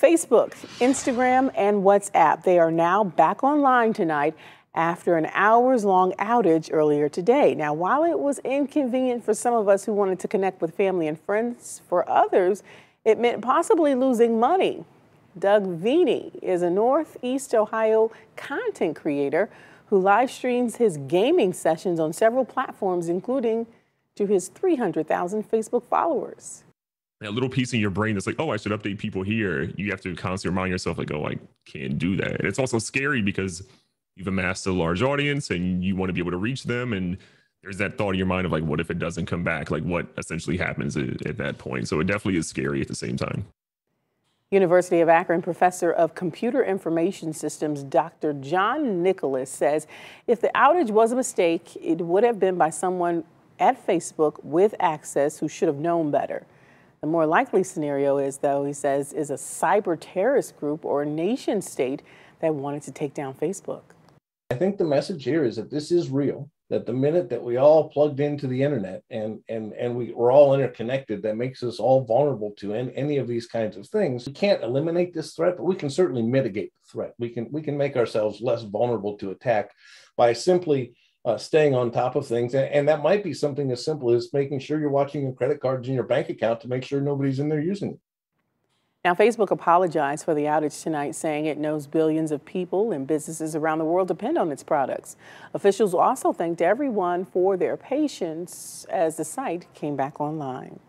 Facebook, Instagram, and WhatsApp. They are now back online tonight after an hours long outage earlier today. Now, while it was inconvenient for some of us who wanted to connect with family and friends, for others, it meant possibly losing money. Doug Vini is a Northeast Ohio content creator who live streams his gaming sessions on several platforms, including to his 300,000 Facebook followers that little piece in your brain that's like, oh, I should update people here. You have to constantly remind yourself, like, oh, I can't do that. And it's also scary because you've amassed a large audience and you want to be able to reach them. And there's that thought in your mind of like, what if it doesn't come back? Like, what essentially happens at, at that point? So it definitely is scary at the same time. University of Akron professor of computer information systems, Dr. John Nicholas, says if the outage was a mistake, it would have been by someone at Facebook with access who should have known better. The more likely scenario is, though, he says, is a cyber terrorist group or nation state that wanted to take down Facebook. I think the message here is that this is real. That the minute that we all plugged into the internet and and and we, we're all interconnected, that makes us all vulnerable to any, any of these kinds of things. We can't eliminate this threat, but we can certainly mitigate the threat. We can we can make ourselves less vulnerable to attack by simply uh, staying on top of things. And, and, that might be something as simple as making sure you're watching your credit cards and your bank account to make sure nobody's in there using it. Now, Facebook apologized for the outage tonight, saying it knows billions of people and businesses around the world depend on its products. Officials also thanked everyone for their patience as the site came back online.